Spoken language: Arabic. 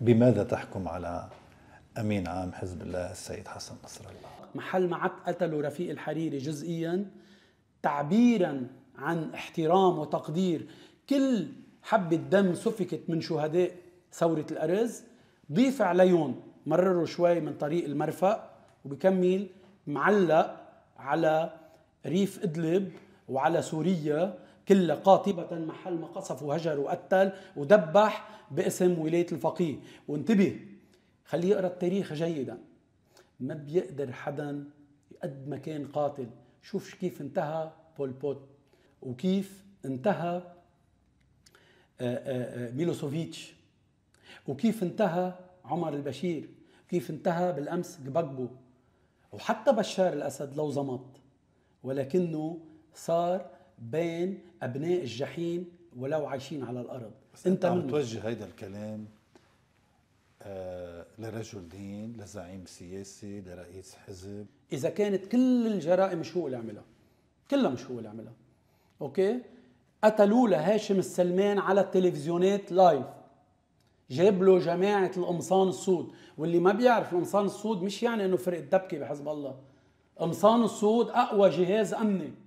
بماذا تحكم على امين عام حزب الله السيد حسن نصر الله محل ما قتلوا رفيق الحريري جزئيا تعبيرا عن احترام وتقدير كل حبة دم سفكت من شهداء ثورة الأرز ضيف عليهم مرروا شوي من طريق المرفأ وبكمل معلق على ريف إدلب وعلى سوريا كل قاطبة محل ما قصف وهجر وقتل ودبح باسم ولاية الفقيه وانتبه خليه يقرأ التاريخ جيدا ما بيقدر حدا قد ما كان قاتل شوف كيف انتهى بول بوت وكيف انتهى آه، آه، آه، ميلوسوفيتش وكيف انتهى عمر البشير كيف انتهى بالامس جباكبو وحتى بشار الاسد لو زمط ولكنه صار بين ابناء الجحيم ولو عايشين على الارض انت عم توجه هيدا الكلام آه لرجل دين لزعيم سياسي لرئيس حزب اذا كانت كل الجرائم مش هو اللي عملها كلها مش هو اللي عملها اوكي قتلوا لهاشم السلمان على التلفزيونات لايف جاب له جماعه القمصان السود واللي ما بيعرف القمصان السود مش يعني انه فرقه دبكه بحزب الله قمصان السود اقوى جهاز امني